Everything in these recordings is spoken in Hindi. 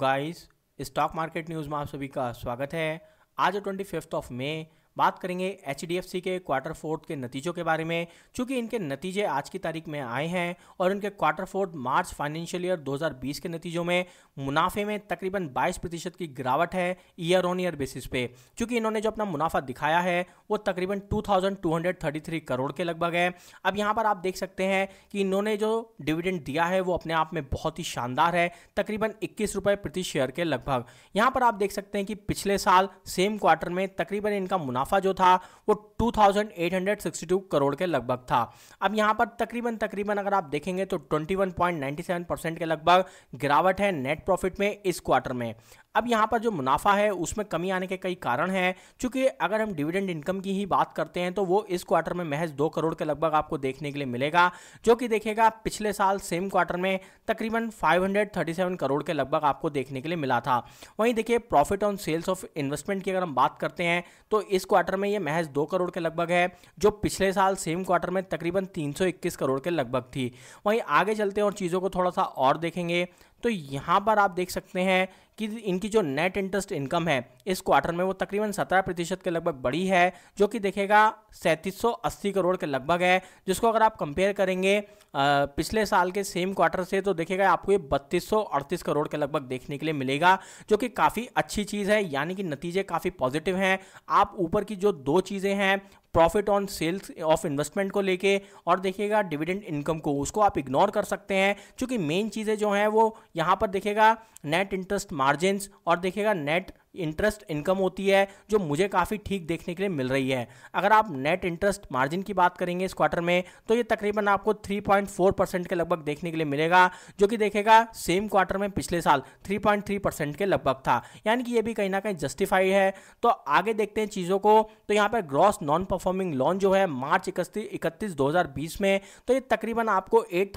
गाइस स्टॉक मार्केट न्यूज़ में आप सभी का स्वागत है आज ट्वेंटी फिफ्थ ऑफ मे बात करेंगे एच के क्वार्टर फोर्थ के नतीजों के बारे में चूंकि इनके नतीजे आज की तारीख में आए हैं और इनके quarter fourth March financial year 2020 के नतीजों में मुनाफे में तकरीबन 22 प्रतिशत की गिरावट है ईयर ऑन ईयर बेसिस पे चूंकि इन्होंने जो अपना मुनाफा दिखाया है वो तकरीबन टू करोड़ के लगभग है अब यहाँ पर आप देख सकते हैं कि इन्होंने जो डिविडेंड दिया है वो अपने आप में बहुत ही शानदार है तकरीबन इक्कीस प्रति शेयर के लगभग यहाँ पर आप देख सकते हैं कि पिछले साल सेम क्वार्टर में तकरीबन इनका मुनाफा मुनाफा जो था वो 2,862 करोड़ के लगभग था अब यहाँ पर तकरीबन तकरीबन अगर आप देखेंगे तो 21.97 परसेंट के लगभग गिरावट है नेट प्रॉफिट में इस क्वार्टर में अब यहाँ पर जो मुनाफा है उसमें कमी आने के कई कारण हैं क्योंकि अगर हम डिविडेंड इनकम की ही बात करते हैं तो वो इस क्वार्टर में महज दो करोड़ के लगभग आपको देखने के लिए मिलेगा जो कि देखेगा पिछले साल सेम क्वार्टर में तकरीबन 537 करोड़ के लगभग आपको देखने के लिए मिला था वहीं देखिए profit on sales of investment की अगर हम बात करते हैं तो इस क्वार्टर में ये महज दो करोड़ के लगभग है जो पिछले साल सेम क्वार्टर में तकरीबन तीन करोड़ के लगभग थी वहीं आगे चलते हैं और चीज़ों को थोड़ा सा और देखेंगे तो यहाँ पर आप देख सकते हैं कि इनकी जो नेट इंटरेस्ट इनकम है इस क्वार्टर में वो तकरीबन सत्रह प्रतिशत के लगभग बढ़ी है जो कि देखेगा सैंतीस करोड़ के लगभग है जिसको अगर आप कंपेयर करेंगे पिछले साल के सेम क्वार्टर से तो देखेगा आपको ये बत्तीस करोड़ के लगभग देखने के लिए मिलेगा जो कि काफ़ी अच्छी चीज़ है यानी कि नतीजे काफ़ी पॉजिटिव हैं आप ऊपर की जो दो चीज़ें हैं profit on sales of investment को लेके और देखिएगा डिविडेंड इनकम को उसको आप इग्नोर कर सकते हैं क्योंकि मेन चीज़ें जो हैं वो यहाँ पर देखिएगा नेट इंटरेस्ट मार्जिन और देखिएगा नेट इंटरेस्ट इनकम होती है जो मुझे काफ़ी ठीक देखने के लिए मिल रही है अगर आप नेट इंटरेस्ट मार्जिन की बात करेंगे इस क्वार्टर में तो ये तकरीबन आपको 3.4 परसेंट के लगभग देखने के लिए मिलेगा जो कि देखेगा सेम क्वार्टर में पिछले साल 3.3 परसेंट के लगभग था यानी कि ये भी कहीं ना कहीं जस्टिफाइड है तो आगे देखते हैं चीज़ों को तो यहाँ पर ग्रॉस नॉन परफॉर्मिंग लोन जो है मार्च इकतीस इकतीस दो में तो ये तकरीबन आपको एट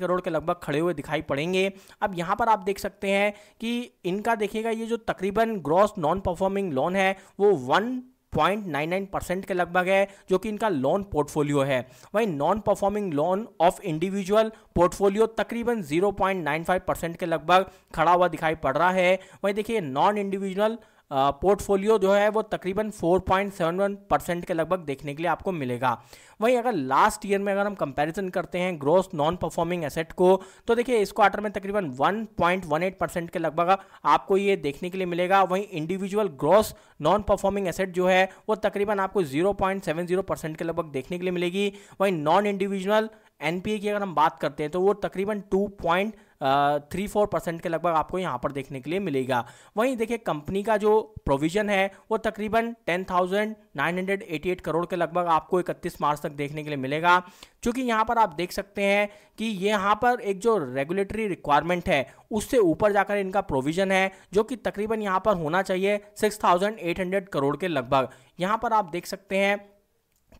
करोड़ के लगभग खड़े हुए दिखाई पड़ेंगे अब यहाँ पर आप देख सकते हैं कि इनका देखिएगा ये जो तक तकरीबन ग्रॉस नॉन परफॉर्मिंग लोन है वो one point nine nine percent के लगभग है जो कि इनका लोन पोर्टफोलियो है वहीं non performing loan of individual portfolio तकरीबन zero point nine five percent के लगभग खड़ा हुआ दिखाई पड़ रहा है वहीं देखिए नॉन इंडिविजुअल पोर्टफोलियो जो है वो तकरीबन 4.71 परसेंट के लगभग देखने के लिए आपको मिलेगा वहीं अगर लास्ट ईयर में अगर हम कंपैरिजन करते हैं ग्रोस नॉन परफॉर्मिंग एसेट को तो देखिए इस क्वार्टर में तकरीबन 1.18 परसेंट के लगभग आपको ये देखने के लिए मिलेगा वहीं individual gross non performing asset जो है वो तकरीबन आपको जीरो परसेंट के लगभग देखने के लिए मिलेगी वहीं नॉन इंडिविजुअल एन की अगर हम बात करते हैं तो वो तकरीबन two point three four percent के लगभग आपको यहाँ पर देखने के लिए मिलेगा वहीं देखिए कंपनी का जो प्रोविजन है वो तकरीबन ten thousand nine hundred eighty eight crore के लगभग आपको इकतीस मार्च तक देखने के लिए मिलेगा क्योंकि यहाँ पर आप देख सकते हैं कि यहाँ पर एक जो रेगुलेटरी रिक्वायरमेंट है उससे ऊपर जाकर इनका प्रोविजन है जो कि तकरीबन यहाँ पर होना चाहिए six thousand eight hundred crore के लगभग यहाँ पर आप देख सकते हैं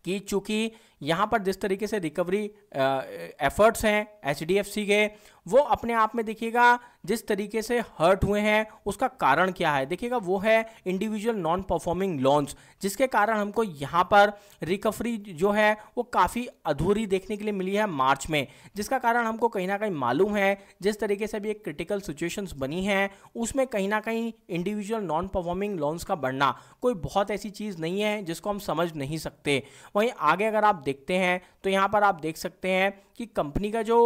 कि चूंकि यहाँ पर जिस तरीके से रिकवरी एफर्ट्स हैं एच के वो अपने आप में देखिएगा जिस तरीके से हर्ट हुए हैं उसका कारण क्या है देखिएगा वो है इंडिविजुअल नॉन परफॉर्मिंग लोन्स जिसके कारण हमको यहाँ पर रिकवरी जो है वो काफ़ी अधूरी देखने के लिए मिली है मार्च में जिसका कारण हमको कहीं ना कहीं मालूम है जिस तरीके से अभी एक क्रिटिकल सिचुएशंस बनी हैं उसमें कहीं ना कहीं इंडिविजुअल नॉन परफॉर्मिंग लोन्स का बढ़ना कोई बहुत ऐसी चीज़ नहीं है जिसको हम समझ नहीं सकते वहीं आगे अगर आप देखते हैं तो यहाँ पर आप देख सकते हैं कि कंपनी का जो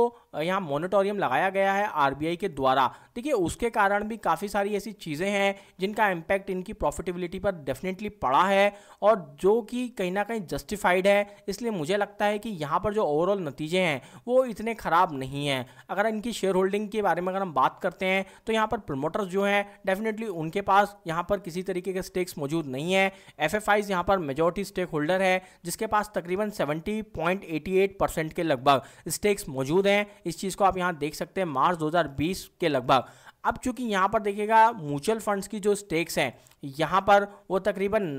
यहाँ मोनिटोरियम लगाया गया है आरबीआई के द्वारा देखिए उसके कारण भी काफ़ी सारी ऐसी चीज़ें हैं जिनका इम्पैक्ट इनकी प्रॉफिटेबिलिटी पर डेफिनेटली पड़ा है और जो कि कहीं ना कहीं जस्टिफाइड है इसलिए मुझे लगता है कि यहाँ पर जो ओवरऑल नतीजे हैं वो इतने ख़राब नहीं हैं अगर इनकी शेयर होल्डिंग के बारे में अगर हम बात करते हैं तो यहाँ पर प्रमोटर्स जो हैं डेफिनेटली उनके पास यहाँ पर किसी तरीके के स्टेक्स मौजूद नहीं है एफ एफ यहाँ पर मेजोरिटी स्टेक होल्डर है जिसके पास तकरीबन सेवन 70.88 परसेंट के लगभग स्टेक्स मौजूद हैं इस चीज़ को आप यहाँ देख सकते हैं मार्च 2020 के लगभग अब चूंकि यहाँ पर देखिएगा म्यूचुअल फंड्स की जो स्टेक्स हैं यहाँ पर वो तकरीबन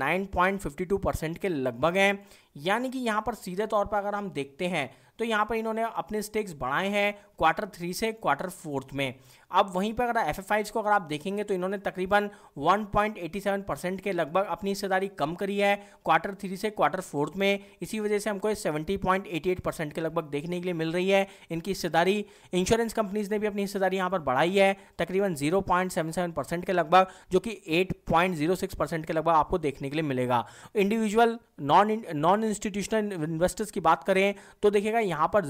9.52 परसेंट के लगभग हैं यानी कि यहाँ पर सीधे तौर पर अगर हम देखते हैं तो यहाँ पर इन्होंने अपने स्टेक्स बढ़ाए हैं क्वार्टर थ्री से क्वार्टर फोर्थ में अब वहीं पर अगर एफ एफ को अगर आप देखेंगे तो इन्होंने तकरीबन 1.87 परसेंट के लगभग अपनी हिस्सेदारी कम करी है क्वार्टर थ्री से क्वार्टर फोर्थ में इसी वजह से हमको 70.88 परसेंट के लगभग देखने के लिए मिल रही है इनकी हिस्सेदारी इंश्योरेंस कंपनीज ने भी अपनी हिस्सेदारी यहाँ पर बढ़ाई है तकरीबन जीरो परसेंट के लगभग जो कि एट परसेंट के लगभग आपको देखने के लिए मिलेगा individual non non institutional investors की बात करें तो देखिएगा हैं यहाँ पर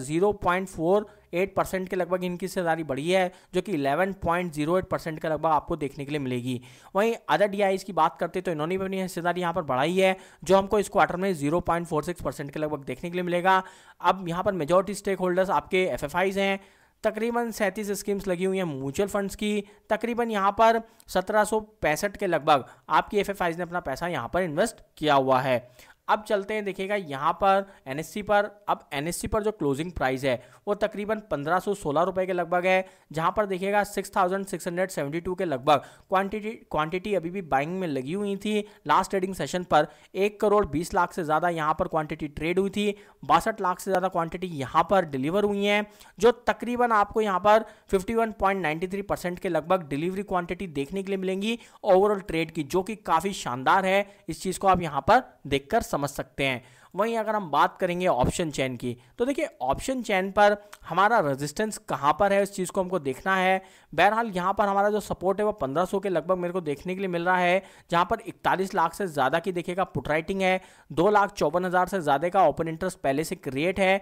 0.48 परसेंट के लगभग इनकी हिस्सेदारी बढ़ी है जो कि 11.08 परसेंट के लगभग आपको देखने के लिए मिलेगी वहीं अदर डी की बात करते तो इन्होंने भी अपनी हिस्सेदारी यहाँ पर बढ़ाई है जो हमको इस क्वार्टर में जीरो परसेंट के लगभग देखने के लिए मिलेगा अब यहाँ पर मेजोरिटी स्टेक होल्डर्स आपके एफ हैं तकरीबन सैंतीस स्कीम्स लगी हुई हैं म्यूचुअल फंड्स की तकरीबन यहाँ पर सत्रह के लगभग आपकी एफ ने अपना पैसा यहाँ पर इन्वेस्ट किया हुआ है अब चलते हैं देखिएगा यहाँ पर एन पर अब एन पर जो क्लोजिंग प्राइस है वो तकरीबन पंद्रह सौ के लगभग है जहाँ पर देखिएगा 6,672 के लगभग क्वांटिटी क्वांटिटी अभी भी बाइंग में लगी हुई थी लास्ट ट्रेडिंग सेशन पर एक करोड़ बीस लाख से ज़्यादा यहाँ पर क्वांटिटी ट्रेड हुई थी बासठ लाख से ज़्यादा क्वांटिटी यहाँ पर डिलीवर हुई हैं जो तकरीबन आपको यहाँ पर फिफ्टी परसेंट के लगभग डिलीवरी क्वान्टिटी देखने के लिए मिलेंगी ओवरऑल ट्रेड की जो कि काफ़ी शानदार है इस चीज़ को आप यहाँ पर देख कर समझ सकते हैं वहीं अगर हम बात करेंगे ऑप्शन चैन की तो देखिए ऑप्शन चैन पर हमारा रेजिस्टेंस कहाँ पर है इस चीज़ को हमको देखना है बहरहाल यहाँ पर हमारा जो सपोर्ट है वो 1500 के लगभग मेरे को देखने के लिए मिल रहा है जहाँ पर 41 लाख से ज़्यादा की देखिएगा पुट राइटिंग है दो लाख चौवन हज़ार से ज़्यादा का ओपन इंटरेस्ट पहले से क्रिएट है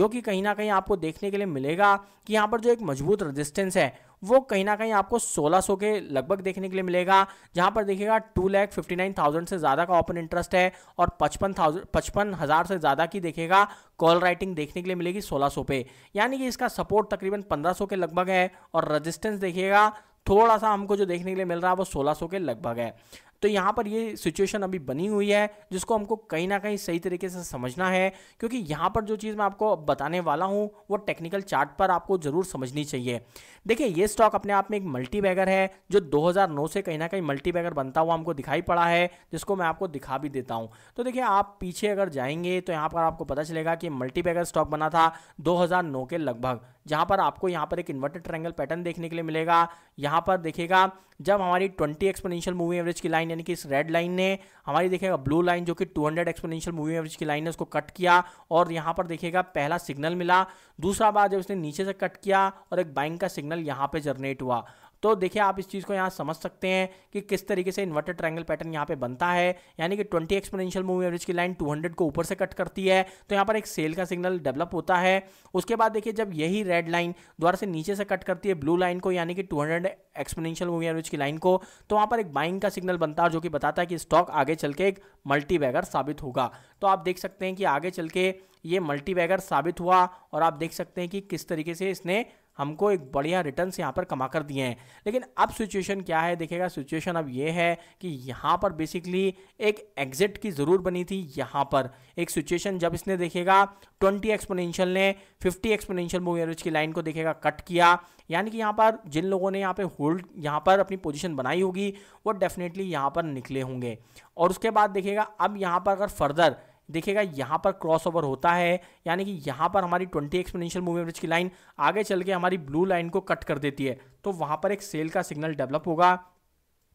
जो कि कहीं ना कहीं आपको देखने के लिए मिलेगा कि यहाँ पर जो एक मजबूत रजिस्टेंस है वो कहीं ना कहीं आपको 1600 के लगभग देखने के लिए मिलेगा जहां पर देखिएगा two lakh fifty nine thousand से ज़्यादा का ओपन इंटरेस्ट है और पचपन थाउजेंड पचपन हज़ार से ज़्यादा की देखेगा कॉल राइटिंग देखने के लिए मिलेगी 1600 पे यानी कि इसका सपोर्ट तकरीबन 1500 के लगभग है और रजिस्टेंस देखिएगा थोड़ा सा हमको जो देखने के लिए मिल रहा है वो 1600 के लगभग है तो यहाँ पर ये सिचुएशन अभी बनी हुई है जिसको हमको कहीं ना कहीं सही तरीके से समझना है क्योंकि यहाँ पर जो चीज़ मैं आपको बताने वाला हूँ वो टेक्निकल चार्ट पर आपको ज़रूर समझनी चाहिए देखिए ये स्टॉक अपने आप में एक मल्टी बैगर है जो 2009 से कहीं ना कहीं मल्टी बैगर बनता हुआ हमको दिखाई पड़ा है जिसको मैं आपको दिखा भी देता हूँ तो देखिए आप पीछे अगर जाएंगे तो यहाँ पर आपको पता चलेगा कि मल्टी बैगर स्टॉक बना था दो के लगभग जहाँ पर आपको यहाँ पर एक इन्वर्टेड ट्रैंगल पैटर्न देखने के लिए मिलेगा यहाँ पर देखेगा जब हमारी ट्वेंटी एक्सपोनेंशियल मूविंग एवरेज की लाइन यानी कि इस रेड लाइन ने हमारी देखेगा ब्लू लाइन जो कि 200 एक्सपोनेंशियल मूविंग एवरेज की लाइन है उसको कट किया और यहाँ पर देखेगा पहला सिग्नल मिला दूसरा बार जब इसने नीचे से कट किया और एक बाइंग का सिग्नल यहाँ पर जनरेट हुआ तो देखिए आप इस चीज़ को यहाँ समझ सकते हैं कि किस तरीके से इन्वर्टेड ट्रायंगल पैटर्न यहाँ पे बनता है यानी कि 20 एक्सपोनेंशियल मूव एवरेज की लाइन 200 को ऊपर से कट करती है तो यहाँ पर एक सेल का सिग्नल डेवलप होता है उसके बाद देखिए जब यही रेड लाइन द्वारा से नीचे से कट करती है ब्लू लाइन को यानी कि two hundred exponential moving average की लाइन को तो वहाँ पर एक बाइंग का सिग्नल बनता है जो कि बताता है कि स्टॉक आगे चल के एक मल्टी साबित होगा तो आप देख सकते हैं कि आगे चल के ये मल्टी साबित हुआ और आप देख सकते हैं कि किस तरीके से इसने हमको एक बढ़िया रिटर्न यहाँ पर कमा कर दिए हैं लेकिन अब सिचुएशन क्या है देखेगा सिचुएशन अब ये है कि यहाँ पर बेसिकली एक एग्जिट की ज़रूर बनी थी यहाँ पर एक सिचुएशन जब इसने देखेगा 20 एक्सपोनेंशियल ने 50 एक्सपोनेंशियल मूव एवरेज की लाइन को देखेगा कट किया यानी कि यहाँ पर जिन लोगों ने यहाँ पे होल्ड यहाँ पर अपनी पोजीशन बनाई होगी वो डेफिनेटली यहाँ पर निकले होंगे और उसके बाद देखेगा अब यहाँ पर अगर फर्दर देखिएगा यहाँ पर क्रॉसओवर होता है यानी कि यहाँ पर हमारी ट्वेंटी एक्सपोनेंशियल मूव एवरेज की लाइन आगे चल के हमारी ब्लू लाइन को कट कर देती है तो वहाँ पर एक सेल का सिग्नल डेवलप होगा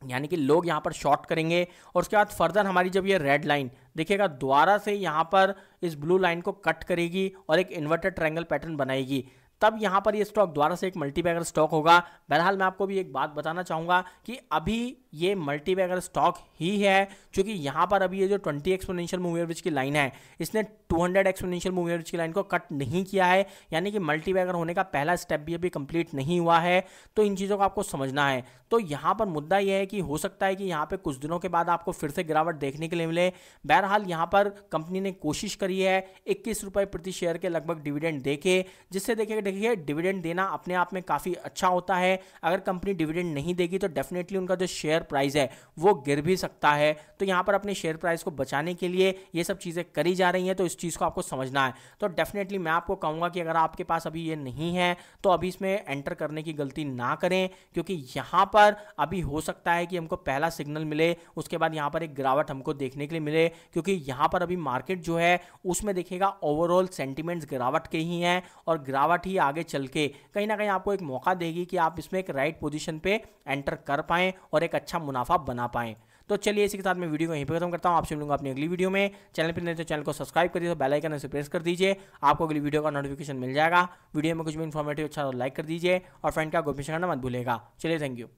यानी कि लोग यहाँ पर शॉर्ट करेंगे और उसके बाद फर्दर हमारी जब ये रेड लाइन देखिएगा दोबारा से यहाँ पर इस ब्लू लाइन को कट करेगी और एक इन्वर्टेड ट्रायंगल पैटर्न बनाएगी तब यहाँ पर ये स्टॉक दोबारा से एक मल्टीपैगर स्टॉक होगा बहरहाल मैं आपको भी एक बात बताना चाहूँगा कि अभी ये मल्टीबैगर स्टॉक ही है क्योंकि यहाँ पर अभी ये जो 20 एक्सपोनेंशियल मूव एवरेज की लाइन है इसने 200 एक्सपोनेंशियल मूव एवरेज की लाइन को कट नहीं किया है यानी कि मल्टीबैगर होने का पहला स्टेप भी अभी कंप्लीट नहीं हुआ है तो इन चीज़ों को आपको समझना है तो यहाँ पर मुद्दा यह है कि हो सकता है कि यहाँ पर कुछ दिनों के बाद आपको फिर से गिरावट देखने के लिए मिले बहरहाल यहाँ पर कंपनी ने कोशिश करी है इक्कीस प्रति शेयर के लगभग डिविडेंड देखे जिससे देखिए देखिए डिविडेंड देना अपने आप में काफ़ी अच्छा होता है अगर कंपनी डिविडेंड नहीं देगी तो डेफिनेटली उनका जो शेयर शेयर प्राइस है वो गिर भी सकता है तो यहाँ पर अपने शेयर प्राइस को बचाने के लिए ये सब चीज़ें करी जा रही हैं तो इस चीज़ को आपको समझना है तो डेफिनेटली मैं आपको कहूँगा कि अगर आपके पास अभी ये नहीं है तो अभी इसमें एंटर करने की गलती ना करें क्योंकि यहाँ पर अभी हो सकता है कि हमको पहला सिग्नल मिले उसके बाद यहाँ पर एक गिरावट हमको देखने के लिए मिले क्योंकि यहाँ पर अभी मार्केट जो है उसमें देखेगा ओवरऑल सेंटिमेंट्स गिरावट के ही हैं और गिरावट ही आगे चल के कहीं ना कहीं आपको एक मौका देगी कि आप इसमें एक राइट पोजिशन पर एंटर कर पाएँ और एक अच्छा मुनाफा बना पाएँ तो चलिए इसी के साथ मैं वीडियो को यहीं पर खत्म करता हूँ आपसे मिलूंगा अपनी अगली वीडियो में चैनल पर नहीं तो चैनल को सब्सक्राइब कर तो बेल आइकन इसे प्रेस कर दीजिए आपको अगली वीडियो का नोटिफिकेशन मिल जाएगा वीडियो में कुछ भी इन्फॉर्मेटिव अच्छा लाइक तो कर दीजिए और फ्रेंड का गोपेश करना मत भूलेगा चलिए थैंक यू